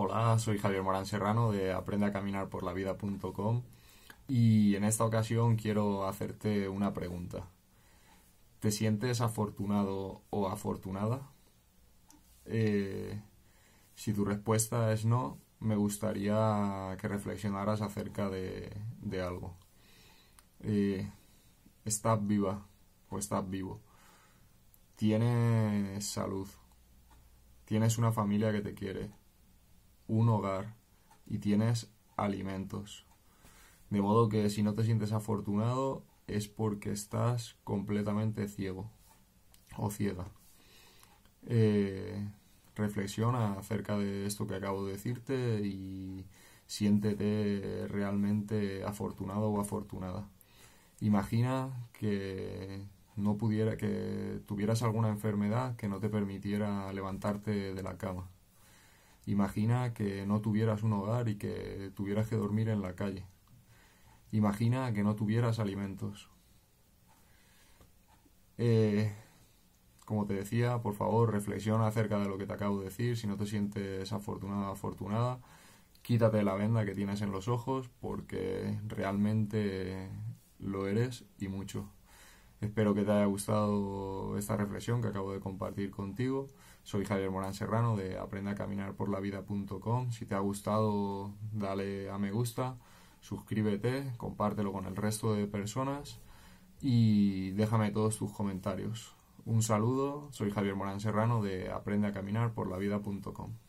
Hola, soy Javier Morán Serrano de aprendeacaminarporlavida.com y en esta ocasión quiero hacerte una pregunta. ¿Te sientes afortunado o afortunada? Eh, si tu respuesta es no, me gustaría que reflexionaras acerca de, algo. Eh, estás viva o estás vivo. Tienes salud. Tienes una familia que te quiere un hogar y tienes alimentos. De modo que si no te sientes afortunado es porque estás completamente ciego o ciega. Eh, reflexiona acerca de esto que acabo de decirte y siéntete realmente afortunado o afortunada. Imagina que no pudiera que tuvieras alguna enfermedad que no te permitiera levantarte de la cama Imagina que no tuvieras un hogar y que tuvieras que dormir en la calle. Imagina que no tuvieras alimentos. Eh, como te decía, por favor, reflexiona acerca de lo que te acabo de decir. Si no te sientes afortunada afortunada, quítate la venda que tienes en los ojos porque realmente lo eres y mucho. Espero que te haya gustado esta reflexión que acabo de compartir contigo. Soy Javier Morán Serrano de aprendacaminarporlavida.com. Si te ha gustado, dale a me gusta, suscríbete, compártelo con el resto de personas y déjame todos tus comentarios. Un saludo, soy Javier Morán Serrano de aprendeacaminarporlavida.com.